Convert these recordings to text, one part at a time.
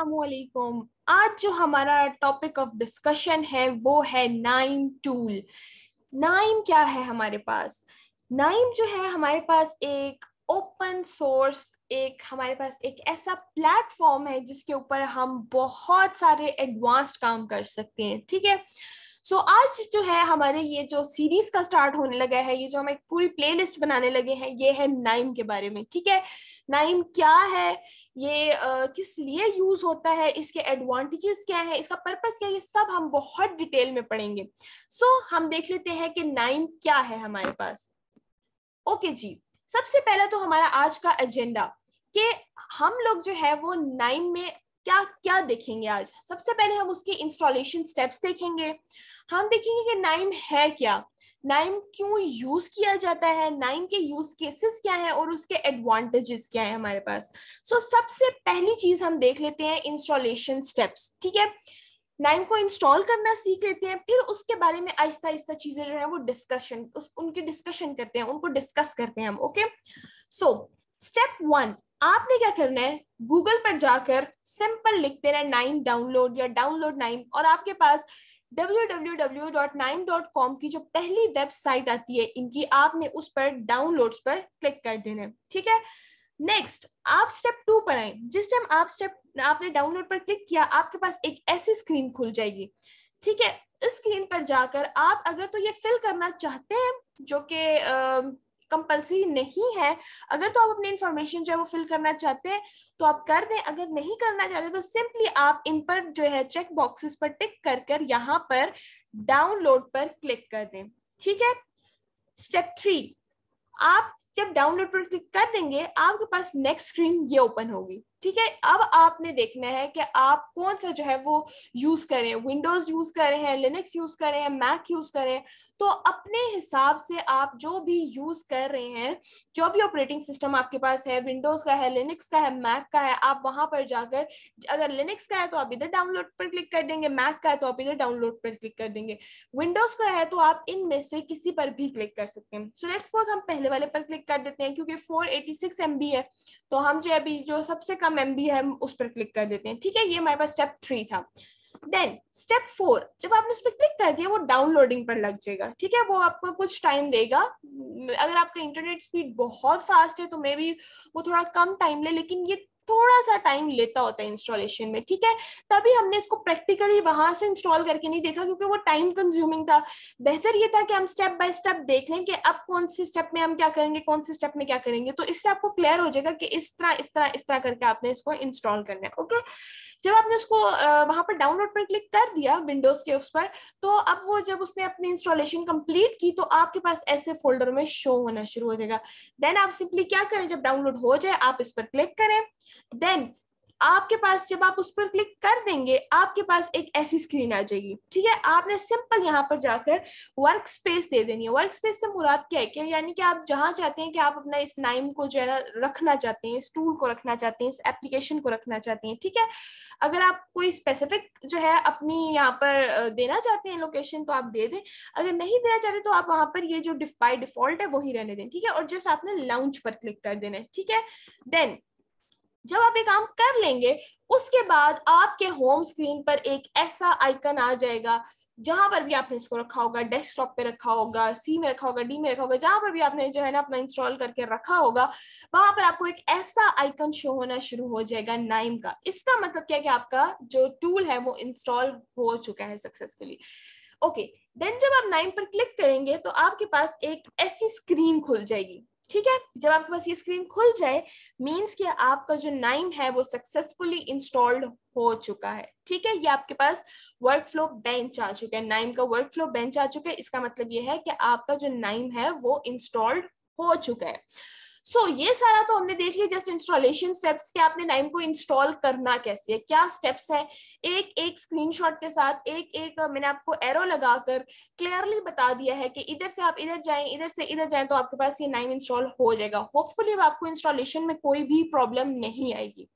असलकुम आज जो हमारा टॉपिक ऑफ डिस्कशन है वो है नाइम टूल नाइम क्या है हमारे पास नाइम जो है हमारे पास एक ओपन सोर्स एक हमारे पास एक ऐसा प्लेटफॉर्म है जिसके ऊपर हम बहुत सारे एडवांस्ड काम कर सकते हैं ठीक है सो so, आज जो है हमारे ये जो सीरीज का स्टार्ट होने लगा है ये जो हम एक पूरी प्लेलिस्ट बनाने लगे हैं ये है नाइम के बारे में ठीक है नाइम क्या है ये आ, किस लिए यूज होता है इसके एडवांटेजेस क्या है इसका पर्पस क्या है ये सब हम बहुत डिटेल में पढ़ेंगे सो so, हम देख लेते हैं कि नाइम क्या है हमारे पास ओके okay, जी सबसे पहला तो हमारा आज का एजेंडा कि हम लोग जो है वो नाइम में क्या क्या देखेंगे आज सबसे पहले हम उसके इंस्टॉलेशन स्टेप्स देखेंगे हम देखेंगे कि नाइम है क्या नाइम क्यों यूज किया जाता है नाइम के यूज केसेस क्या है और उसके एडवांटेजेस क्या है हमारे पास सो so, सबसे पहली चीज हम देख लेते हैं इंस्टॉलेशन स्टेप्स ठीक है नाइन को इंस्टॉल करना सीख लेते हैं फिर उसके बारे में आहिस्ता आहिस्ता चीजें जो है वो डिस्कशन उनके उनकी डिस्कशन करते हैं उनको डिस्कस करते हैं हम ओके सो स्टेप वन आपने क्या करना है गूगल पर जाकर सिंपल लिख देना है नाइन डाउनलोड या डाउनलोड नाइन और आपके पास www.9.com की जो पहली वेबसाइट आती है इनकी आपने उस पर डाउनलोड्स पर क्लिक कर देना है ठीक है नेक्स्ट आप स्टेप टू पर आए जिस टाइम आप स्टेप आपने डाउनलोड पर क्लिक किया आपके पास एक ऐसी स्क्रीन खुल जाएगी ठीक है इस स्क्रीन पर जाकर आप अगर तो ये फिल करना चाहते हैं जो कि कंपलसरी नहीं है अगर तो आप अपनी इंफॉर्मेशन जो है वो फिल करना चाहते हैं तो आप कर दें अगर नहीं करना चाहते तो सिंपली आप इन पर जो है चेक बॉक्सेस पर टिक कर कर यहाँ पर डाउनलोड पर क्लिक कर दें ठीक है स्टेप थ्री आप जब डाउनलोड पर क्लिक कर देंगे आपके पास नेक्स्ट स्क्रीन ये ओपन होगी ठीक है अब आपने देखना है कि आप कौन सा जो है वो यूज करें विंडोज यूज करें लिनक्स यूज करें मैक यूज करें तो अपने हिसाब से आप जो भी यूज कर रहे हैं जो भी ऑपरेटिंग सिस्टम आपके पास है विंडोज का है लिनक्स का है मैक का है आप वहां पर जाकर अगर लिनक्स का है तो आप इधर डाउनलोड पर क्लिक कर देंगे मैक का है तो आप इधर डाउनलोड पर क्लिक कर देंगे विंडोज का है तो आप इनमें से किसी पर भी क्लिक कर सकते हैं सो लेट सपोज हम पहले वाले पर क्लिक कर देते हैं क्योंकि फोर एटी सिक्स एम बी है तो हम जो अभी जो सबसे कम हम एम बी हम उस पर क्लिक कर देते हैं ठीक है ये हमारे पास स्टेप थ्री था देन स्टेप फोर जब आपने उस पर क्लिक कर दिया वो डाउनलोडिंग पर लग जाएगा ठीक है वो आपको कुछ टाइम लेगा अगर आपका इंटरनेट स्पीड बहुत फास्ट है तो मे भी वो थोड़ा कम टाइम ले लेकिन ये थोड़ा सा टाइम लेता होता है इंस्टॉलेशन में ठीक है तभी हमने इसको प्रैक्टिकली वहां से इंस्टॉल करके नहीं देखा क्योंकि वो टाइम कंज्यूमिंग था बेहतर ये था कि हम स्टेप बाय स्टेप देख लें कि अब कौन से स्टेप में हम क्या करेंगे कौन से स्टेप में क्या करेंगे तो इससे आपको क्लियर हो जाएगा कि इस तरह इस तरह इस तरह करके आपने इसको इंस्टॉल करना है ओके जब आपने उसको वहां पर डाउनलोड पर क्लिक कर दिया विंडोज के उस पर तो अब वो जब उसने अपनी इंस्टॉलेशन कंप्लीट की तो आपके पास ऐसे फोल्डर में शो होना शुरू हो जाएगा देन आप सिंपली क्या करें जब डाउनलोड हो जाए आप इस पर क्लिक करें देन आपके पास जब आप उस पर क्लिक कर देंगे आपके पास एक ऐसी स्क्रीन आ जाएगी ठीक है आपने सिंपल यहाँ पर जाकर वर्क स्पेस दे देनी है वर्क स्पेस से मुराद क्या है कि यानी कि आप जहाँ चाहते हैं कि आप अपना इस नाइम को जो है ना रखना चाहते हैं इस टूल को रखना चाहते हैं इस एप्लीकेशन को रखना चाहते हैं ठीक है अगर आप कोई स्पेसिफिक जो है अपनी यहाँ पर देना चाहते हैं लोकेशन तो आप दे दें अगर नहीं देना चाहते तो आप वहां पर ये जो बाई डिफॉल्ट है वही रहने दें ठीक है और जस्ट आपने लाउच पर क्लिक कर देना है ठीक है देन जब आप ये काम कर लेंगे उसके बाद आपके होम स्क्रीन पर एक ऐसा आइकन आ जाएगा जहां पर भी आपने इसको रखा होगा डेस्कटॉप पे रखा होगा सी में रखा होगा डी में रखा होगा जहां पर भी आपने जो है ना अपना इंस्टॉल करके रखा होगा वहां पर आपको एक ऐसा आइकन शो होना शुरू हो जाएगा नाइम का इसका मतलब क्या है कि आपका जो टूल है वो इंस्टॉल हो चुका है सक्सेसफुली ओके देन जब आप नाइम पर क्लिक करेंगे तो आपके पास एक ऐसी स्क्रीन खुल जाएगी ठीक है जब आपके पास ये स्क्रीन खुल जाए मीन्स कि आपका जो नाइम है वो सक्सेसफुली इंस्टॉल्ड हो चुका है ठीक है ये आपके पास वर्क फ्लो बेंच आ चुका है नाइम का वर्क फ्लो बेंच आ चुका है इसका मतलब ये है कि आपका जो नाइम है वो इंस्टॉल्ड हो चुका है सो so, ये सारा तो हमने देख लिया जस्ट इंस्टॉलेशन स्टेप्स कि आपने लाइम को इंस्टॉल करना कैसे है क्या स्टेप्स है एक एक स्क्रीनशॉट के साथ एक एक मैंने आपको एरो लगाकर क्लियरली बता दिया है कि इधर से आप इधर जाएं इधर से इधर जाएं तो आपके पास ये नाइम इंस्टॉल हो जाएगा होपफुली अब आपको इंस्टॉलेशन में कोई भी प्रॉब्लम नहीं आएगी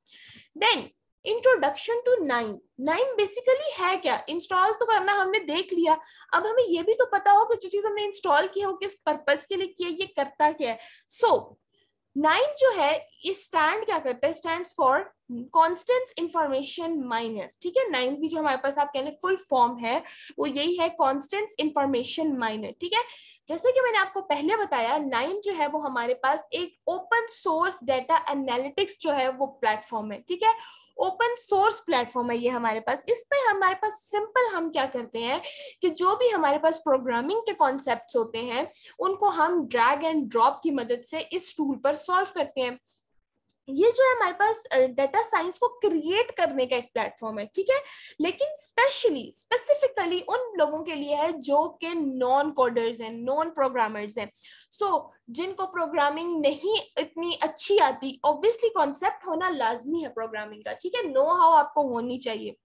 then introduction to KNIME KNIME basically है क्या इंस्टॉल तो करना हमने देख लिया अब हमें ये भी तो पता हो कि जो चीज हमने इंस्टॉल किया हो किस पर्पज के लिए किया ये करता क्या है सो so, नाइन जो है ये स्टैंड क्या करता है stand for constant information miner ठीक है नाइन की जो हमारे पास आप कहने फुल फॉर्म है वो यही है कॉन्स्टेंस इंफॉर्मेशन माइनर ठीक है जैसे कि मैंने आपको पहले बताया नाइन जो है वो हमारे पास एक ओपन सोर्स डेटा एनालिटिक्स जो है वो प्लेटफॉर्म है ठीक है ओपन सोर्स प्लेटफॉर्म है ये हमारे पास इस पे हमारे पास सिंपल हम क्या करते हैं कि जो भी हमारे पास प्रोग्रामिंग के कॉन्सेप्ट होते हैं उनको हम ड्रैग एंड ड्रॉप की मदद से इस टूल पर सॉल्व करते हैं ये जो है हमारे पास डेटा साइंस को क्रिएट करने का एक प्लेटफॉर्म है ठीक है लेकिन स्पेशली स्पेसिफिकली उन लोगों के लिए है जो के नॉन कोडर्स हैं नॉन प्रोग्रामर्स हैं सो जिनको प्रोग्रामिंग नहीं इतनी अच्छी आती ऑब्वियसली कॉन्सेप्ट होना लाजमी है प्रोग्रामिंग का ठीक है नो हाउ आपको होनी चाहिए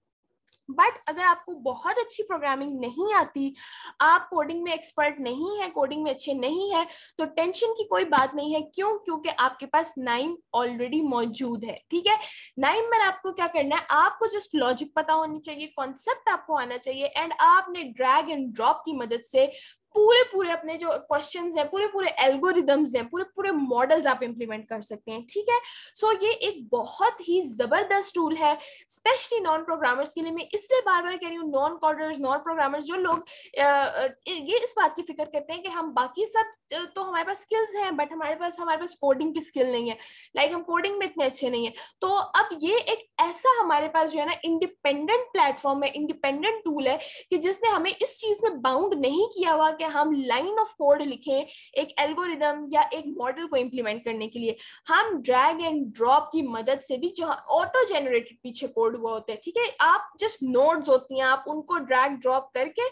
बट अगर आपको बहुत अच्छी प्रोग्रामिंग नहीं आती आप कोडिंग में एक्सपर्ट नहीं है कोडिंग में अच्छे नहीं है तो टेंशन की कोई बात नहीं है क्यों क्योंकि आपके पास नाइम ऑलरेडी मौजूद है ठीक है नाइम में आपको क्या करना है आपको जस्ट लॉजिक पता होनी चाहिए कॉन्सेप्ट आपको आना चाहिए एंड आपने ड्रैग एंड ड्रॉप की मदद से पूरे पूरे अपने जो क्वेश्चन हैं पूरे पूरे एल्गोरिदम्स हैं पूरे पूरे मॉडल्स आप इम्प्लीमेंट कर सकते हैं ठीक है सो so, ये एक बहुत ही जबरदस्त टूल है स्पेशली नॉन प्रोग्रामर्स के लिए मैं इसलिए बार बार कह रही हूँ नॉन कोडर्स नॉन प्रोग्रामर्स जो लोग ये इस बात की फिक्र करते हैं कि हम बाकी सब तो हमारे पास स्किल्स हैं बट हमारे पास हमारे पास कोडिंग की स्किल नहीं है लाइक like, हम कोडिंग में इतने अच्छे नहीं है तो अब ये एक ऐसा हमारे पास जो है ना इंडिपेंडेंट प्लेटफॉर्म है इंडिपेंडेंट टूल है कि जिसने हमें इस चीज में बाउंड नहीं किया हुआ कि हम लाइन ऑफ कोड लिखें एक एल्गोरिदम या एक मॉडल को इम्प्लीमेंट करने के लिए हम ड्रैग एंड ड्रॉप की मदद से भी जहाँ ऑटो जनरेटेड पीछे कोड हुआ होता है ठीक है आप जस्ट नोड्स होती हैं आप उनको ड्रैग ड्रॉप करके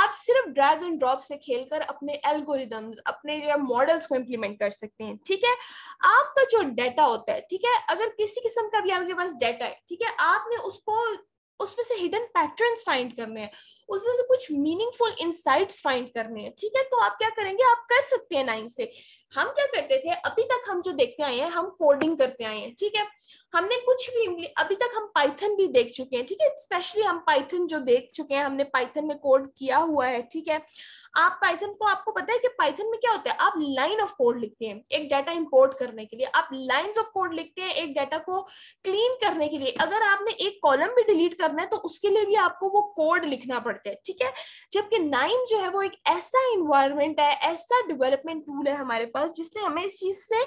आप सिर्फ ड्रैग एंड ड्रॉप से खेलकर अपने एल्गोरिदम अपने मॉडल्स को इम्प्लीमेंट कर सकते हैं ठीक है आपका जो डेटा होता है ठीक है अगर किसी किस्म का भी आपके पास डेटा है ठीक है आपने उसको उसमें से हिडन पैटर्न्स फाइंड करने हैं उसमें से कुछ मीनिंगफुल इंसाइट्स फाइंड करने हैं ठीक है तो आप क्या करेंगे आप कर सकते हैं नाइन से हम क्या करते थे अभी तक हम जो देखते आए हैं हम कोडिंग करते आए हैं ठीक है हमने कुछ भी अभी तक हम पाइथन भी देख चुके हैं ठीक है स्पेशली हम पाइथन जो देख चुके हैं हमने पाइथन में कोड किया हुआ है ठीक है आप पाइथन को आपको पता है कि पाइथन में क्या होता है आप लाइन ऑफ कोड लिखते हैं एक डाटा इंपोर्ट करने के लिए आप लाइन ऑफ कोड लिखते हैं एक डाटा को क्लीन करने के लिए अगर आपने एक कॉलम भी डिलीट करना है तो उसके लिए भी आपको वो कोड लिखना पड़ता है ठीक है जबकि नाइन जो है वो एक ऐसा इन्वायरमेंट है ऐसा डिवेलपमेंट टूल है हमारे पास जिसने हमें इस चीज से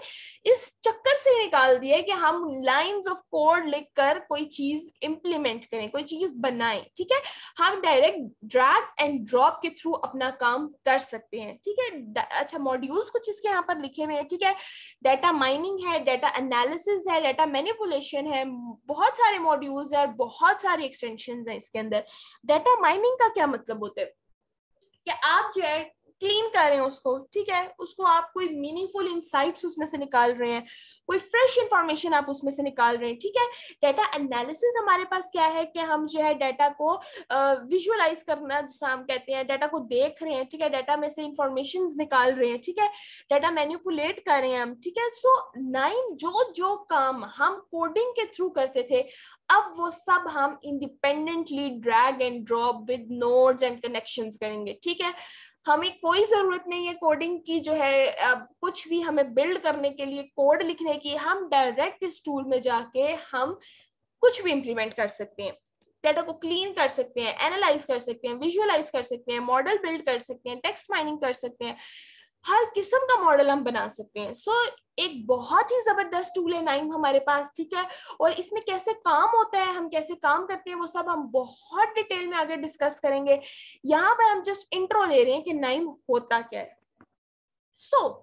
इस चक्कर से निकाल दिया है कि हम लाइन लाइंस ऑफ कोड लिखकर कोई चीज इम्प्लीमेंट करें कोई चीज बनाएं ठीक है हम डायरेक्ट ड्रैग एंड ड्रॉप के थ्रू अपना काम कर सकते हैं ठीक है अच्छा मॉड्यूल्स कुछ इसके यहाँ पर लिखे हुए हैं ठीक है डाटा माइनिंग है डाटा एनालिसिस है डाटा मैनिपुलेशन है बहुत सारे मॉड्यूल्स है और बहुत सारे एक्सटेंशन है इसके अंदर डाटा माइनिंग का क्या मतलब होता है कि आप जो है क्लीन कर रहे हैं उसको ठीक है उसको आप कोई मीनिंगफुल इंसाइट्स उसमें से निकाल रहे हैं कोई फ्रेश इंफॉर्मेशन आप उसमें से निकाल रहे हैं ठीक है डाटा एनालिसिस हमारे पास क्या है कि हम जो है डाटा को विजुअलाइज करना जैसा हम कहते हैं डाटा को देख रहे हैं ठीक है डाटा में से इंफॉर्मेशन निकाल रहे हैं ठीक है डाटा मैन्यूपुलेट कर रहे हैं हम ठीक है सो नाइन जो जो काम हम कोडिंग के थ्रू करते थे अब वो सब हम independently drag and drop with nodes and connections करेंगे ठीक है हमें कोई जरूरत नहीं है कोडिंग की जो है अब कुछ भी हमें बिल्ड करने के लिए कोड लिखने की हम डायरेक्ट इस टूल में जाके हम कुछ भी इम्प्लीमेंट कर सकते हैं डाटा को क्लीन कर सकते हैं एनालाइज कर सकते हैं विजुअलाइज कर सकते हैं मॉडल बिल्ड कर सकते हैं टेक्स्ट माइनिंग कर सकते हैं हर किस्म का मॉडल हम बना सकते हैं सो so, एक बहुत ही जबरदस्त टूल है नाइम हमारे पास ठीक है और इसमें कैसे काम होता है हम कैसे काम करते हैं वो सब हम बहुत डिटेल में आगे डिस्कस करेंगे यहाँ पर हम जस्ट इंट्रो ले रहे हैं कि नाइम होता क्या है सो so,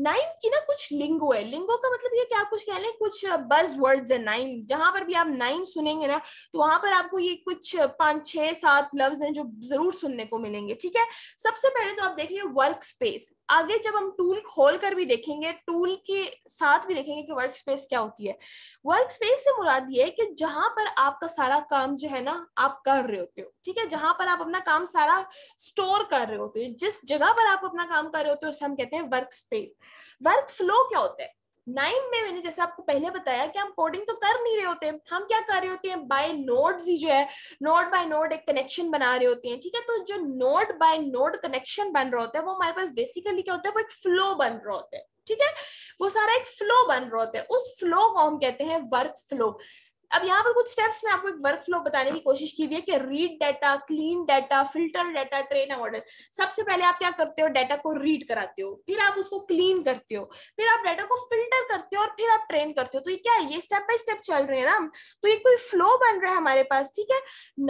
नाइम की ना कुछ लिंगो है लिंगो का मतलब ये क्या कुछ कह लें कुछ बज वर्ड्स है नाइम जहां पर भी आप नाइम सुनेंगे ना तो वहां पर आपको ये कुछ पांच छह सात लफ्ज हैं जो जरूर सुनने को मिलेंगे ठीक है सबसे पहले तो आप देखिए वर्क स्पेस आगे जब हम टूल खोल कर भी देखेंगे टूल के साथ भी देखेंगे कि वर्क स्पेस क्या होती है वर्क स्पेस से मुराद ये है कि जहां पर आपका सारा काम जो है ना आप कर रहे होते हो ठीक है जहां पर आप अपना काम सारा स्टोर कर रहे होते हो जिस जगह पर आप अपना काम कर रहे होते हो उसे हम कहते हैं वर्क स्पेस वर्क फ्लो क्या होता है नाइन में मैंने जैसे आपको पहले बताया कि हम कोडिंग तो कर नहीं रहे होते हम क्या कर रहे होते हैं बाय नोड ही जो है नोड बाय नोड एक कनेक्शन बना रहे होते हैं ठीक है तो जो नोड बाय नोड कनेक्शन बन रहा होता है वो हमारे पास बेसिकली क्या होता है वो एक फ्लो बन रहा होता है ठीक है वो सारा एक फ्लो बन रहा होता है उस फ्लो को हम कहते हैं वर्क फ्लो अब यहाँ पर कुछ स्टेप्स में आपको एक वर्क फ्लो बताने की कोशिश की हुई है कि read data clean data filter data train model सबसे पहले आप क्या करते हो डाटा को रीड कराते हो फिर आप उसको क्लीन करते हो फिर आप डाटा को फिल्टर करते हो और फिर आप ट्रेन करते हो तो ये क्या है ये स्टेप बाय स्टेप चल रहे हैं ना तो ये कोई फ्लो बन रहा है हमारे पास ठीक है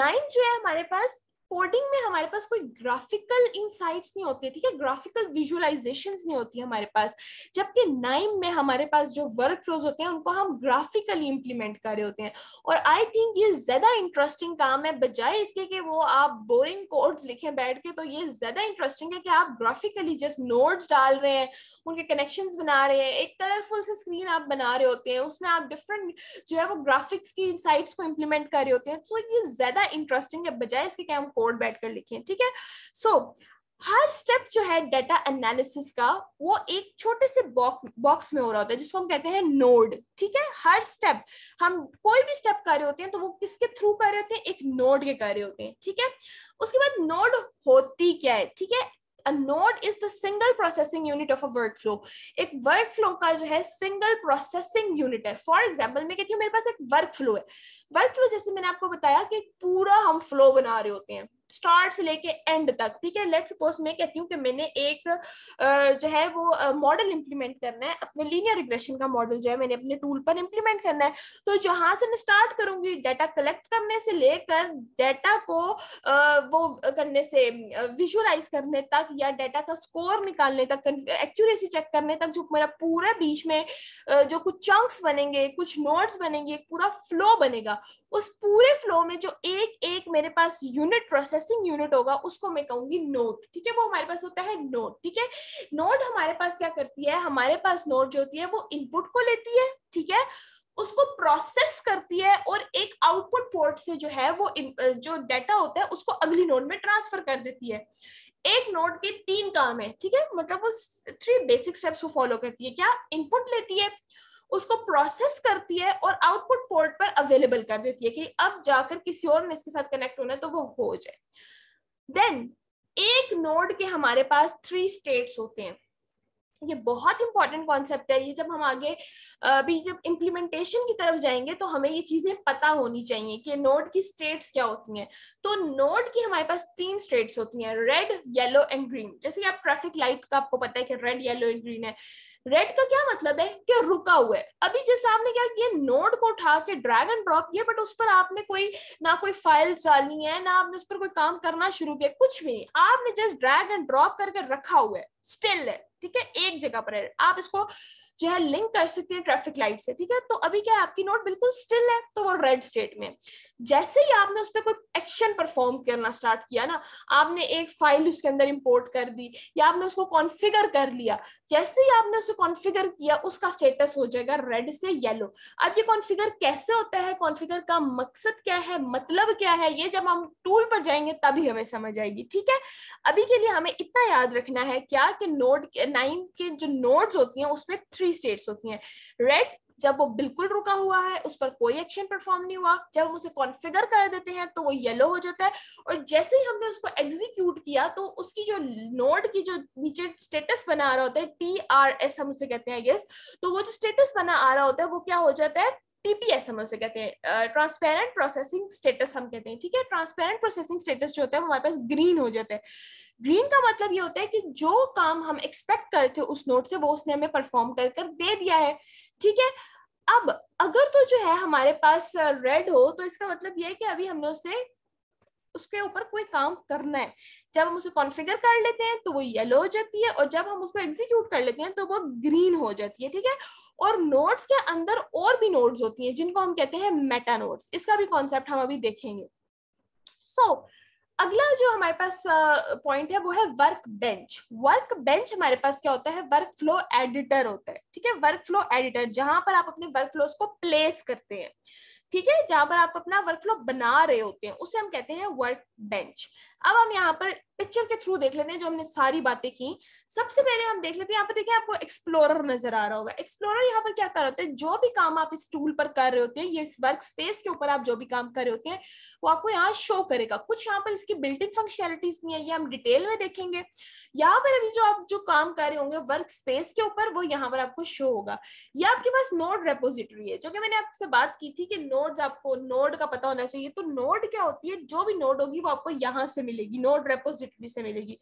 नाइन्थ जो है हमारे पास कोडिंग में हमारे पास कोई ग्राफिकल इंसाइट्स नहीं होते ठीक है ग्राफिकल विजुअलाइजेशन नहीं होती हमारे पास जबकि नाइम में हमारे पास जो वर्क फ्लोज होते हैं उनको हम ग्राफिकली इम्प्लीमेंट कर रहे होते हैं और आई थिंक ये ज्यादा इंटरेस्टिंग काम है बजाय इसके कि वो आप बोरिंग कोड्स लिखें बैठ के तो ये ज्यादा इंटरेस्टिंग है कि आप ग्राफिकली जस्ट नोट्स डाल रहे हैं उनके कनेक्शन बना रहे हैं एक कलरफुल से स्क्रीन आप बना रहे होते हैं उसमें आप डिफरेंट जो है वो ग्राफिक्स की इंसाइट्स को इम्प्लीमेंट कर रहे होते हैं तो ये ज्यादा इंटरेस्टिंग है बजाय इसके कि हम कोड बैठकर लिखें ठीक है सो हर स्टेप जो है डेटा एनालिसिस का वो एक छोटे से बॉक्स में हो रहा होता है जिसको हम कहते हैं नोड ठीक है हर स्टेप हम कोई भी स्टेप कर रहे होते हैं तो वो किसके थ्रू कर रहे होते हैं एक नोड के कर रहे होते हैं ठीक है उसके बाद नोड होती क्या है ठीक है a node is the single processing unit of a workflow एक workflow का जो है single processing unit है for example मैं कहती हूँ मेरे पास एक workflow है workflow जैसे मैंने आपको बताया कि पूरा हम flow बना रहे होते हैं स्टार्ट से लेके एंड तक ठीक है लेट सपोज मैं कहती हूँ कि मैंने एक जो है वो मॉडल इंप्लीमेंट करना है अपने लीनियर रिग्रेशन का मॉडल जो है मैंने अपने टूल पर इंप्लीमेंट करना है तो जहां से मैं स्टार्ट करूंगी डाटा कलेक्ट करने से लेकर डाटा को वो करने से विजुअलाइज करने तक या डाटा का स्कोर निकालने तक एक्यूरेसी चेक करने तक जो मेरा पूरा बीच में जो कुछ चंक्स बनेंगे कुछ नोट्स बनेंगे पूरा फ्लो बनेगा उस पूरे फ्लो में जो एक एक मेरे पास यूनिट प्रोसेस प्रोसेसिंग यूनिट होगा उसको मैं कहूंगी नोट ठीक है वो हमारे पास होता है नोट ठीक है नोट हमारे पास क्या करती है हमारे पास नोट जो होती है वो इनपुट को लेती है ठीक है उसको प्रोसेस करती है और एक आउटपुट पोर्ट से जो है वो जो डाटा होता है उसको अगली नोट में ट्रांसफर कर देती है एक नोट के तीन काम है ठीक है मतलब वो थ्री बेसिक स्टेप्स को फॉलो करती है क्या इनपुट लेती है उसको प्रोसेस करती है और आउटपुट पोर्ट पर अवेलेबल कर देती है कि अब जाकर किसी और ने इसके साथ कनेक्ट होना है तो वो हो जाए देन एक नोड के हमारे पास थ्री स्टेट्स होते हैं ये बहुत इंपॉर्टेंट कॉन्सेप्ट है ये जब हम आगे अभी जब इम्प्लीमेंटेशन की तरफ जाएंगे तो हमें ये चीजें पता होनी चाहिए कि नोड की स्टेट्स क्या होती हैं तो नोड की हमारे पास तीन स्टेट्स होती हैं रेड येलो एंड ग्रीन जैसे आप ट्रैफिक लाइट का आपको पता है कि रेड येलो एंड ग्रीन है रेड का क्या मतलब है कि रुका हुआ है अभी जैसे आपने क्या किया नोड को उठा के ड्रैग एंड ड्रॉप किया बट उस पर आपने कोई ना कोई फाइल डालनी है ना आपने उस पर कोई काम करना शुरू किया कुछ भी नहीं आपने जस्ट ड्रैग एंड ड्रॉप करके रखा हुआ है स्टिल है ठीक है एक जगह पर है आप इसको जो है लिंक कर सकते हैं ट्रैफिक लाइट से ठीक है तो अभी क्या है आपकी नोट बिल्कुल स्टिल है तो वो रेड स्टेट में जैसे ही आपने उस पर कोई एक्शन परफॉर्म करना स्टार्ट किया ना आपने एक फाइल उसके अंदर इंपोर्ट कर दी या आपने उसको कॉन्फिगर कर लिया जैसे ही आपने उसे कॉन्फिगर किया उसका स्टेटस हो जाएगा रेड से येलो अब ये कॉन्फिगर कैसे होता है कॉन्फिगर का मकसद क्या है मतलब क्या है ये जब हम टूल पर जाएंगे तभी हमें समझ आएगी ठीक है अभी के लिए हमें इतना याद रखना है क्या कि नोट नाइन के जो नोट्स होती हैं उसमें थ्री थ्री स्टेट्स होती हैं रेड जब वो बिल्कुल रुका हुआ है उस पर कोई एक्शन परफॉर्म नहीं हुआ जब हम उसे कॉन्फिगर कर देते हैं तो वो येलो हो जाता है और जैसे ही हमने उसको एग्जीक्यूट किया तो उसकी जो नोड की जो नीचे स्टेटस बना आ रहा होता है टी आर एस हम उसे कहते हैं गेस तो वो जो स्टेटस बना आ रहा होता है वो क्या हो जाता है टीपीएस हम उसे कहते हैं ट्रांसपेरेंट प्रोसेसिंग स्टेटस हम कहते हैं ठीक है ट्रांसपेरेंट प्रोसेसिंग स्टेटस जो होता है हमारे पास ग्रीन हो जाता है ग्रीन का मतलब ये होता है कि जो काम हम एक्सपेक्ट कर रहे थे उस नोट से वो उसने हमें परफॉर्म कर कर दे दिया है ठीक है अब अगर तो जो है हमारे पास रेड हो तो इसका मतलब ये है कि अभी हमने उसे उसके ऊपर कोई काम करना है जब हम उसे कॉन्फ़िगर कर लेते हैं तो वो येलो हो जाती है और जब हम उसको एग्जीक्यूट कर लेते हैं तो वो ग्रीन हो जाती है ठीक है और नोट्स के अंदर और भी नोड्स होती हैं जिनको हम कहते हैं मेटा नोड्स इसका भी कॉन्सेप्ट हम अभी देखेंगे सो so, अगला जो हमारे पास पॉइंट है वो है वर्क बेंच वर्क बेंच हमारे पास क्या होता है वर्क फ्लो एडिटर होता है ठीक है वर्क फ्लो एडिटर जहां पर आप अपने वर्क फ्लोज को प्लेस करते हैं ठीक है जहां पर आप अपना वर्क फ्लो बना रहे होते हैं उसे हम कहते हैं वर्क बेंच अब हम यहाँ पर पिक्चर के थ्रू देख लेते हैं जो हमने सारी बातें की सबसे पहले हम देख लेते हैं यहाँ पर देखिए आपको एक्सप्लोरर नजर आ रहा होगा एक्सप्लोरर यहाँ पर क्या कर रहे होते हैं जो भी काम आप इस टूल पर कर रहे होते हैं ये इस वर्क स्पेस के ऊपर आप जो भी काम कर रहे होते हैं वो आपको यहाँ शो करेगा कुछ यहाँ पर इसकी बिल्ट फंक्शनैलिटीज नहीं है ये हम डिटेल में देखेंगे यहाँ पर अभी जो आप जो काम कर रहे होंगे वर्क स्पेस के ऊपर वो यहाँ पर आपको शो होगा ये आपके पास नोड रेपोजिटरी है जो कि मैंने आपसे बात की थी कि नोड आपको नोड का पता होना चाहिए तो नोड क्या होती है जो भी नोड होगी वो आपको यहाँ से मिलेगी नोड रेपोजिटरी से मिलेगी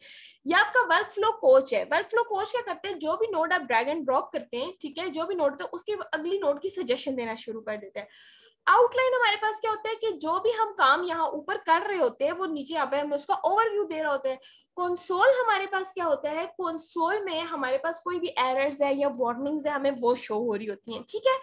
ये आपका वर्क फ्लो कोच है वर्क फ्लो कोच क्या करते हैं जो भी नोड आप ड्रैग एंड ड्रॉप करते हैं ठीक है जो भी नोड होते है उसके अगली नोड की सजेशन देना शुरू कर देते हैं आउटलाइन हमारे पास क्या होता है कि जो भी हम काम यहाँ ऊपर कर रहे होते हैं वो नीचे यहाँ पे हमें उसका ओवरव्यू दे रहे होते हैं कंसोल हमारे पास क्या होता है कंसोल में हमारे पास कोई भी एरर्स है या वार्निंग्स है हमें वो शो हो रही होती हैं ठीक है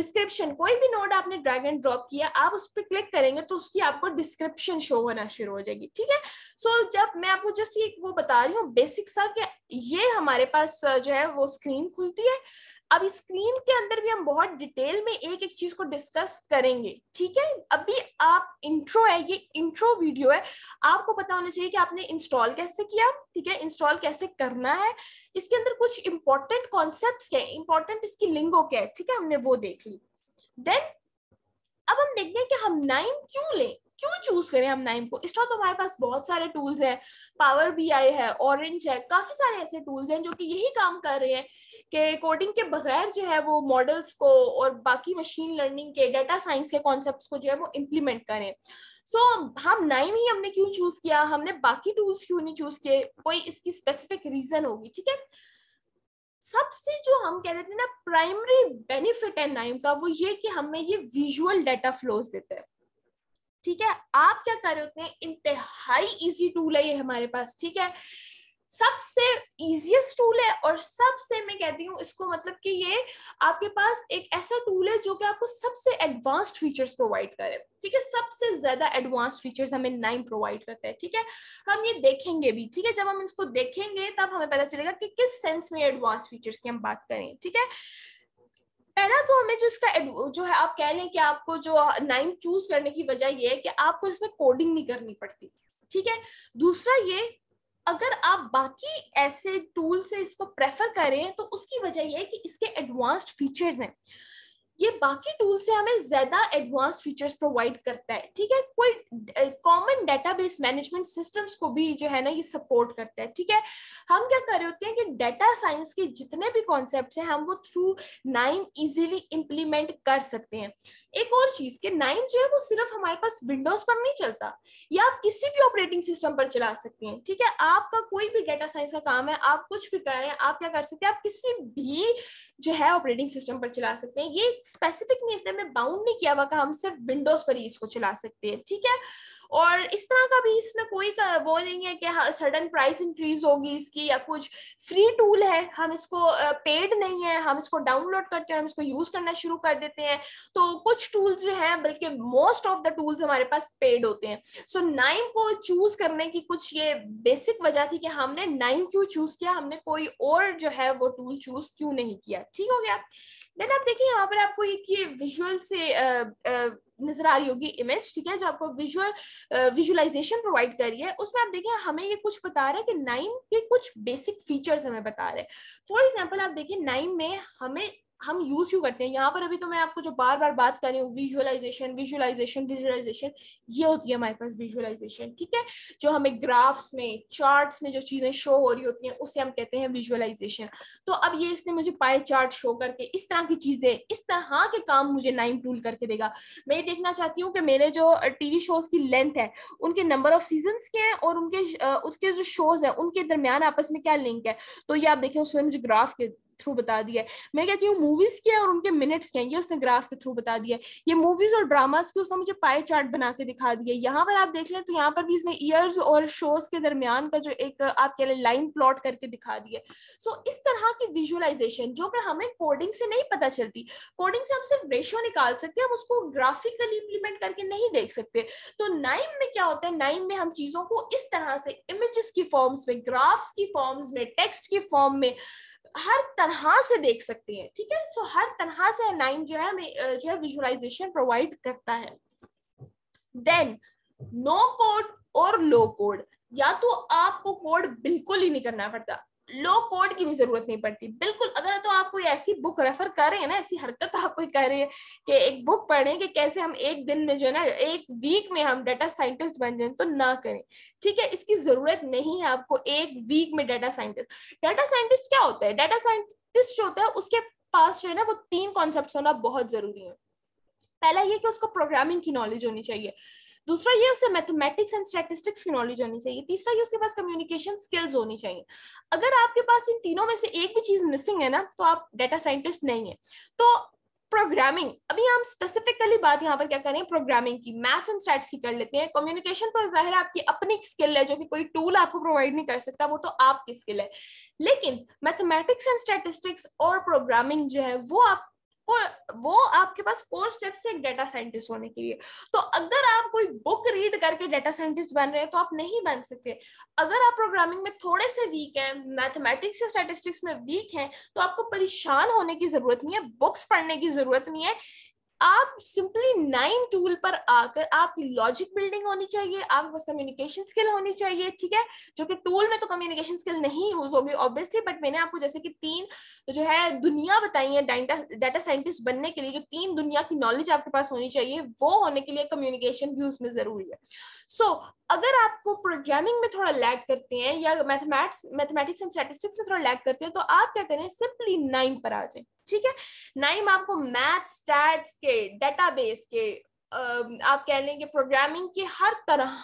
डिस्क्रिप्शन कोई भी नोड आपने ड्रैग एंड ड्रॉप किया आप उस पर क्लिक करेंगे तो उसकी आपको डिस्क्रिप्शन शो होना शुरू हो जाएगी ठीक है सो so, जब मैं आपको जस्ट ये वो बता रही हूँ बेसिक सा कि ये हमारे पास जो है वो स्क्रीन खुलती है अब स्क्रीन के अंदर भी हम बहुत डिटेल में एक एक चीज को डिस्कस करेंगे ठीक है अभी आप इंट्रो है ये इंट्रो वीडियो है आपको पता होना चाहिए कि आपने इंस्टॉल कैसे कैसे किया ठीक है इंस्टॉल कैसे करना है इसके अंदर कुछ इंपॉर्टेंट कॉन्सेप्ट क्या है इंपॉर्टेंट इसकी लिंगो क्या है ठीक है हमने वो देख ली देन अब हम देखते हैं कि हम नाइन क्यों लें क्यों चूज करें हम नाइम को इस तरह तो हमारे पास बहुत सारे टूल्स हैं पावर बी आई है ऑरेंज है काफी सारे ऐसे टूल्स हैं जो कि यही काम कर रहे हैं कि कोडिंग के बगैर जो है वो मॉडल्स को और बाकी मशीन लर्निंग के डाटा साइंस के कॉन्सेप्ट्स को जो है वो इम्प्लीमेंट करें सो so, हम नाइन ही हमने क्यों चूज किया हमने बाकी टूल्स क्यों नहीं चूज किए कोई इसकी स्पेसिफिक रीजन होगी ठीक है सबसे जो हम कह रहे थे ना प्राइमरी बेनिफिट है नाइम का वो ये कि हमें ये विजुअल डाटा फ्लोज देते हैं ठीक है आप क्या कर रहे होते हैं इंतहाई इजी टूल है ये हमारे पास ठीक है सबसे इजिएस्ट टूल है और सबसे मैं कहती हूँ इसको मतलब कि ये आपके पास एक ऐसा टूल है जो कि आपको सबसे एडवांस्ड फीचर्स प्रोवाइड करे ठीक है सबसे ज्यादा एडवांस्ड फीचर्स हमें नाइन प्रोवाइड करते हैं ठीक है हम ये देखेंगे भी ठीक है जब हम इसको देखेंगे तब हमें पता चलेगा कि किस सेंस में एडवांस फीचर्स की हम बात करें ठीक है पहला तो हमें जो इसका जो है आप कह लें कि आपको जो नाइन चूज करने की वजह यह है कि आपको इसमें कोडिंग नहीं करनी पड़ती ठीक है दूसरा ये अगर आप बाकी ऐसे टूल से इसको प्रेफर करें तो उसकी वजह यह है कि इसके एडवांस्ड फीचर्स हैं ये बाकी टूल से हमें ज्यादा एडवांस फीचर्स प्रोवाइड करता है ठीक है कोई कॉमन डेटाबेस मैनेजमेंट सिस्टम्स को भी जो है ना ये सपोर्ट करता है ठीक है हम क्या कर रहे होते हैं कि डेटा साइंस के जितने भी कॉन्सेप्ट हैं हम वो थ्रू नाइन इजीली इम्प्लीमेंट कर सकते हैं एक और चीज कि नाइन जो है वो सिर्फ हमारे पास विंडोज पर नहीं चलता या आप किसी भी ऑपरेटिंग सिस्टम पर चला सकते हैं ठीक है आपका कोई भी डेटा साइंस का काम है आप कुछ भी करें आप क्या कर सकते हैं आप किसी भी जो है ऑपरेटिंग सिस्टम पर चला सकते हैं ये स्पेसिफिक नहीं इसलिए मैं बाउंड नहीं किया हुआ हम सिर्फ विंडोज पर ही इसको चला सकते हैं ठीक है और इस तरह का भी इसमें कोई वो नहीं है कि सडन प्राइस इंक्रीज होगी इसकी या कुछ फ्री टूल है हम इसको पेड नहीं है हम इसको डाउनलोड करते हैं हम इसको यूज करना शुरू कर देते हैं तो कुछ टूल्स जो हैं बल्कि मोस्ट ऑफ द टूल्स हमारे पास पेड होते हैं सो so, नाइम को चूज करने की कुछ ये बेसिक वजह थी कि हमने नाइम क्यों चूज किया हमने कोई और जो है वो टूल चूज क्यों नहीं किया ठीक हो गया देन आप देखिए यहाँ पर आपको एक ये विजुअल से आ, आ, नजर आ रही होगी इमेज ठीक है जो आपको विजुअल विजुअलाइजेशन प्रोवाइड रही है उसमें आप देखें हमें ये कुछ बता रहा है कि नाइन के कुछ बेसिक फीचर्स हमें बता रहे हैं फॉर एग्जाम्पल आप देखिए नाइन में हमें हम यूज क्यों करते हैं यहाँ पर अभी तो मैं आपको जो बार बार बात कर रही हूँ विजुअलाइजेशन विजुअलाइजेशन विजुअलाइजेशन ये होती है हमारे पास विजुअलाइजेशन ठीक है जो हमें ग्राफ्स में चार्ट्स में जो चीजें शो हो रही होती हैं उसे हम कहते हैं विजुअलाइजेशन तो अब ये इसने मुझे पाए चार्ट शो करके इस तरह की चीजें इस तरह हाँ के काम मुझे नाइन टूल करके देगा मैं ये देखना चाहती हूँ कि मेरे जो टीवी शोज की लेंथ है उनके नंबर ऑफ सीजन के हैं और उनके उसके जो शोज हैं उनके दरमियान आपस में क्या लिंक है तो ये आप देखें उसमें मुझे ग्राफ के थ्रू बता दिया है मैं कहती हूँ मूवीज क्या है और उनके मिनट्स क्या है ये उसने ग्राफ के थ्रू बता दिया है ये मूवीज और ड्रामास की उसने मुझे पाए चार्ट बना के दिखा दिया यहाँ पर आप देख लें तो यहाँ पर भी उसने ईयर्स और शोज के दरमियान का जो एक आप कह लें लाइन प्लॉट करके दिखा दिया सो so, इस तरह की विजुअलाइजेशन जो कि हमें कोडिंग से नहीं पता चलती कोडिंग से हम सिर्फ रेशो निकाल सकते हैं हम उसको ग्राफिकली इम्प्लीमेंट करके नहीं देख सकते तो नाइम में क्या होता है नाइम में हम चीजों को इस तरह से इमेजेस की फॉर्म्स में ग्राफ्स की फॉर्म्स में टेक्स्ट की फॉर्म में हर तरह से देख सकते हैं ठीक है सो हर तरह से नाइन जो है जो है विजुअलाइजेशन प्रोवाइड करता है देन नो कोड और लो कोड या तो आपको कोड बिल्कुल ही नहीं करना पड़ता लो कोड की भी जरूरत नहीं पड़ती बिल्कुल अगर तो आप कोई ऐसी बुक रेफर कर रहे हैं ना ऐसी हरकत आप कोई कर रहे हैं कि एक बुक पढ़ें कि कैसे हम एक दिन में जो है ना एक वीक में हम डाटा साइंटिस्ट बन जाए तो ना करें ठीक है इसकी जरूरत नहीं है आपको एक वीक में डाटा साइंटिस्ट डाटा साइंटिस्ट क्या होता है डाटा साइंटिस्ट जो होता है उसके पास जो है ना वो तीन कॉन्सेप्ट होना बहुत जरूरी है पहला ये कि उसको प्रोग्रामिंग की नॉलेज होनी चाहिए दूसरा ये उसे मैथमेटिक्स एंड स्टेटिस्टिक्स की नॉलेज होनी चाहिए तीसरा ये उसके पास कम्युनिकेशन स्किल्स होनी चाहिए अगर आपके पास इन तीनों में से एक भी चीज मिसिंग है ना तो आप डेटा साइंटिस्ट नहीं है तो प्रोग्रामिंग अभी हम स्पेसिफिकली बात यहाँ पर क्या करें प्रोग्रामिंग की मैथ एंड स्टैट्स की कर लेते हैं कम्युनिकेशन तो जाहिर आपकी अपनी स्किल है जो कि कोई टूल आपको प्रोवाइड नहीं कर सकता वो तो आपकी स्किल है लेकिन मैथमेटिक्स एंड स्टैटिस्टिक्स और प्रोग्रामिंग जो है वो आप वो आपके पास फोर स्टेप्स है डेटा साइंटिस्ट होने के लिए तो अगर आप कोई बुक रीड करके डेटा साइंटिस्ट बन रहे हैं तो आप नहीं बन सकते अगर आप प्रोग्रामिंग में थोड़े से वीक हैं मैथमेटिक्स या स्टैटिस्टिक्स में वीक हैं तो आपको परेशान होने की जरूरत नहीं है बुक्स पढ़ने की जरूरत नहीं है आप सिंपली नाइन टूल पर आकर आपकी लॉजिक बिल्डिंग होनी चाहिए आपके पास कम्युनिकेशन स्किल होनी चाहिए ठीक है जो कि टूल में तो कम्युनिकेशन स्किल नहीं यूज होगी ऑब्वियसली बट मैंने आपको जैसे कि तीन जो है दुनिया बताई है डाटा साइंटिस्ट बनने के लिए जो तीन दुनिया की नॉलेज आपके पास होनी चाहिए वो होने के लिए कम्युनिकेशन भी उसमें जरूरी है सो so, अगर आपको प्रोग्रामिंग में थोड़ा लैग करते हैं या मैथमेटिक्स मैथमेटिक्स एंड स्टेटिस्टिक्स में थोड़ा लैग करते हैं तो आप क्या करें सिंपली नाइन पर आ जाए ठीक है नाइम आपको मैथ स्टैट्स के डेटाबेस के आप कह लें कि प्रोग्रामिंग के हर तरह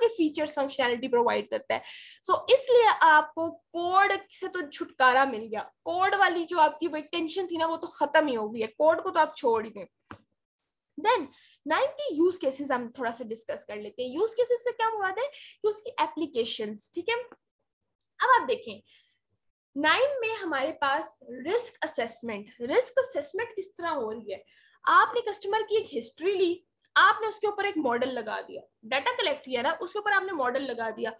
के फीचर्स फंक्शनैलिटी प्रोवाइड करता है सो so, इसलिए आपको कोड से तो छुटकारा मिल गया कोड वाली जो आपकी वो टेंशन थी ना वो तो खत्म ही हो गई है कोड को तो आप छोड़ ही दें देन नाइन के यूज केसेस हम थोड़ा सा डिस्कस कर लेते हैं यूज केसेस से क्या मुराद है कि उसकी एप्लीकेशन ठीक है अब आप देखें नाइन में हमारे पास रिस्क असेसमेंट रिस्क असेसमेंट किस तरह हो रही है आपने कस्टमर की एक हिस्ट्री ली आपने उसके ऊपर एक मॉडल लगा दिया डाटा कलेक्ट किया ना उसके ऊपर आपने मॉडल लगा दिया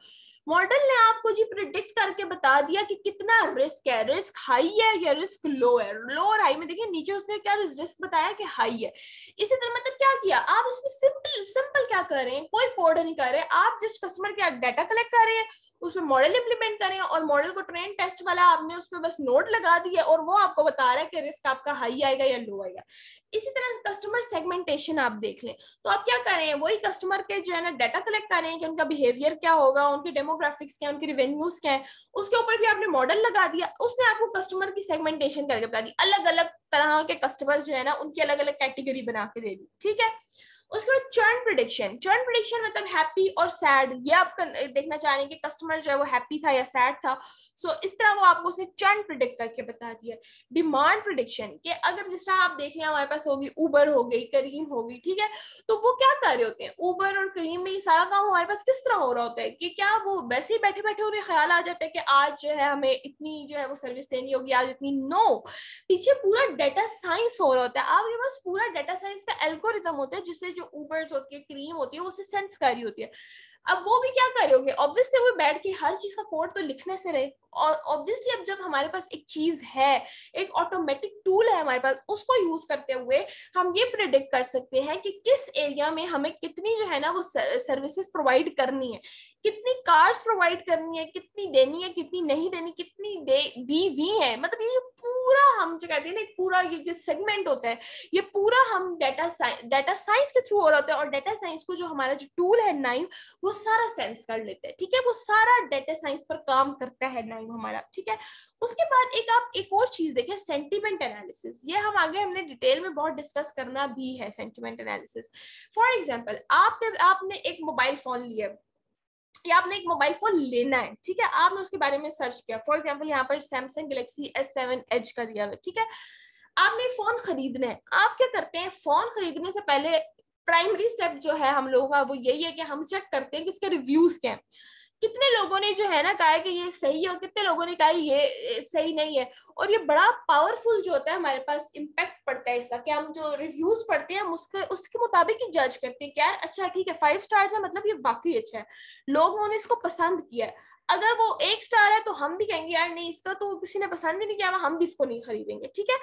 मॉडल ने आपको जी प्रिडिक्ट करके बता दिया कि कितना रिस्क है रिस्क हाई है या रिस्क लो है लो और हाई में देखिए नीचे उसने क्या रिस्क बताया कि हाई है इसी तरह मतलब क्या किया आप उसमें सिंपल सिंपल क्या कर रहे हैं कोई कोड नहीं कर रहे आप जिस कस्टमर के डाटा कलेक्ट कर रहे हैं उसमें मॉडल इम्प्लीमेंट करें और मॉडल को ट्रेन टेस्ट वाला आपने उसमें बस नोट लगा दिया और वो आपको बता रहा है कि रिस्क आपका हाई आएगा या लो आएगा इसी तरह से कस्टमर सेगमेंटेशन आप देख लें तो आप क्या करें वही कस्टमर के जो है ना डाटा कलेक्ट करें कि उनका बिहेवियर क्या होगा उनके डेमोग्राफिक्स क्या उनके रिवेन्यूज क्या है उसके ऊपर भी आपने मॉडल लगा दिया उसने आपको कस्टमर की सेगमेंटेशन करके बता दी अलग अलग तरह के कस्टमर जो है ना उनकी अलग अलग कैटेगरी बना के दे दी ठीक है उसके बाद चर्न प्रडिक्शन चर्न प्रडिक्शन मतलब हैप्पी और सैड ये आप देखना चाह रहे हैं कि कस्टमर जो है वो हैप्पी था या सैड था सो इस तरह वो आपको उसने चंड प्रिडिक्ट करके बता दिया डिमांड प्रिडिक्शन कि अगर जिस तरह आप देख रहे हैं हमारे पास होगी ऊबर हो गई करीम होगी ठीक है तो वो क्या कर रहे होते हैं ऊबर और करीम में ये सारा काम हमारे पास किस तरह हो रहा होता है कि क्या वो वैसे ही बैठे बैठे उन्हें ख्याल आ जाता है कि आज जो है हमें इतनी जो है वो सर्विस देनी होगी आज इतनी नो पीछे पूरा डाटा साइंस हो रहा होता है आपके पास पूरा डेटा साइंस का एल्गोरिदम होता है जिससे जो ऊबर होती है क्रीम होती है वो उसे सेंस कर रही होती है अब वो भी क्या करोगे ऑब्वियसली वो बैठ के हर चीज का कोड तो लिखने से रहे और ऑब्वियसली अब जब हमारे पास एक चीज है एक ऑटोमेटिक टूल है हमारे पास उसको यूज करते हुए हम ये प्रिडिक्ट कर सकते हैं कि किस एरिया में हमें कितनी जो है ना वो सर्विसेज प्रोवाइड करनी है कितनी कार्स प्रोवाइड करनी है कितनी देनी है कितनी नहीं देनी कितनी दे दी हुई है मतलब ये पूरा हम जो कहते हैं ना पूरा ये, जो सेगमेंट होता है ये पूरा हम डाटा डाटा साइंस के थ्रू हो रहा होता है और डाटा साइंस को जो हमारा जो टूल है नाइन वो सारा सेंस कर लेते हैं ठीक है वो सारा डाटा साइंस पर काम करता है नाइन टाइम हमारा ठीक है उसके बाद एक आप एक और चीज देखें सेंटिमेंट एनालिसिस ये हम आगे हमने डिटेल में बहुत डिस्कस करना भी है सेंटिमेंट एनालिसिस फॉर एग्जाम्पल आपने आपने एक मोबाइल फोन लिया कि आपने एक मोबाइल फोन लेना है ठीक है आपने उसके बारे में सर्च किया फॉर एग्जाम्पल यहाँ पर Samsung Galaxy S seven H का दिया हुआ ठीक है आपने फोन खरीदना है आप क्या करते हैं फोन खरीदने से पहले प्राइमरी स्टेप जो है हम लोगों का वो यही है कि हम चेक करते हैं कि इसके रिव्यूज क्या है कितने लोगों ने जो है ना कहा है कि ये सही है और कितने लोगों ने कहा ये सही नहीं है और ये बड़ा पावरफुल जो होता है हमारे पास इम्पैक्ट पड़ता है इसका कि हम जो रिव्यूज पढ़ते हैं हम उसके उसके मुताबिक ही जज करते हैं कि यार अच्छा ठीक है फाइव स्टार्स है मतलब ये वाकई अच्छा है लोगों ने इसको पसंद किया है अगर वो एक स्टार है तो हम भी कहेंगे यार नहीं इसका तो किसी ने पसंद ही नहीं किया हम भी इसको नहीं खरीदेंगे ठीक है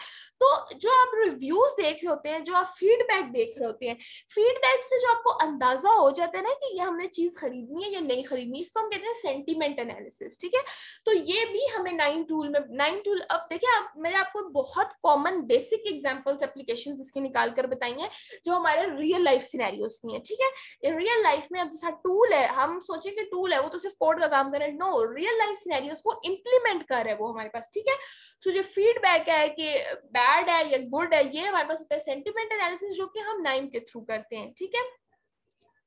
तो जो आप रिव्यूज देख रहे होते हैं जो आप फीडबैक देख रहे होते हैं फीडबैक से जो आपको अंदाजा हो जाता है ना कि ये हमने चीज खरीदनी है या नहीं खरीदनी इसको हम कहते हैं सेंटिमेंट एनालिसिस ठीक है तो ये भी हमें नाइन टूल में नाइन टूल अब देखिए आप मैंने आपको बहुत कॉमन बेसिक एग्जाम्पल्स एप्लीकेशन इसके निकाल कर बताई है जो हमारे रियल लाइफ सिनेरियोज की है ठीक है रियल लाइफ में अब जैसा टूल है हम सोचे कि टूल है वो तो सिर्फ कोड का काम करें and no real life scenarios को इम्प्लीमेंट कर रहे हैं वो हमारे पास ठीक है सो so, जो फीडबैक है कि बैड है या गुड है ये हमारे पास होता है सेंटिमेंट एनालिसिस जो कि हम नाइम के थ्रू करते हैं ठीक है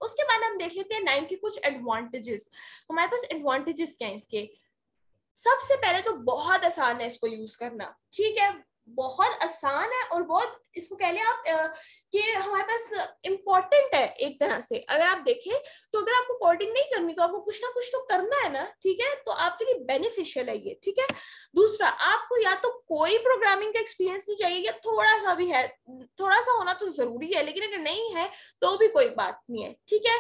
उसके बाद हम देख लेते हैं नाइम के कुछ एडवांटेजेस हमारे पास एडवांटेजेस क्या है इसके सबसे पहले तो बहुत आसान है इसको यूज करना ठीक है बहुत आसान है और बहुत इसको कह लें आप कि हमारे पास इम्पोर्टेंट है एक तरह से अगर आप देखें तो अगर आपको कोडिंग नहीं करनी तो आपको कुछ ना कुछ तो करना है ना ठीक है तो आपके लिए बेनिफिशियल है ये ठीक है दूसरा आपको या तो कोई प्रोग्रामिंग का एक्सपीरियंस नहीं चाहिए या थोड़ा सा भी है थोड़ा सा होना तो जरूरी है लेकिन अगर नहीं है तो भी कोई बात नहीं है ठीक है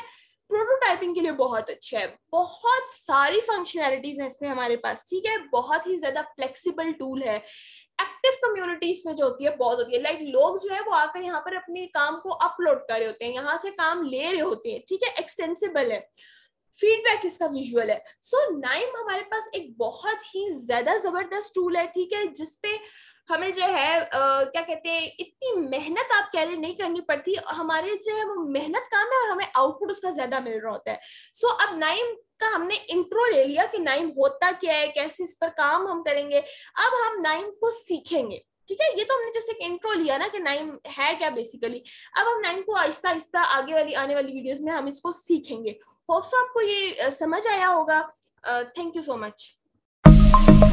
प्रोटोटाइपिंग के लिए बहुत अच्छा है बहुत सारी फंक्शनैलिटीज हैं इसमें हमारे पास ठीक है बहुत ही ज्यादा फ्लेक्सिबल टूल है एक्टिव कम्युनिटीज में जो होती है बहुत होती है लाइक like, लोग जो है वो आकर यहाँ पर अपने काम को अपलोड कर रहे होते हैं यहाँ से काम ले रहे होते हैं ठीक है एक्सटेंसिबल है फीडबैक इसका विजुअल है सो so, नाइम हमारे पास एक बहुत ही ज्यादा जबरदस्त टूल है ठीक है जिसपे हमें जो है आ, क्या कहते हैं इतनी मेहनत आप कह रहे नहीं करनी पड़ती और हमारे जो है वो मेहनत काम है और हमें आउटपुट उसका ज्यादा मिल रहा होता है सो अब नाइम का हमने इंट्रो ले लिया कि नाइम होता क्या है कैसे इस पर काम हम करेंगे अब हम नाइम को सीखेंगे ठीक है ये तो हमने जैसे एक इंट्रो लिया ना कि नाइन है क्या बेसिकली अब हम नाइन को आहिस्ता आहिस्ता आगे वाली आने वाली वीडियोस में हम इसको सीखेंगे होप्स आपको ये समझ आया होगा थैंक यू सो मच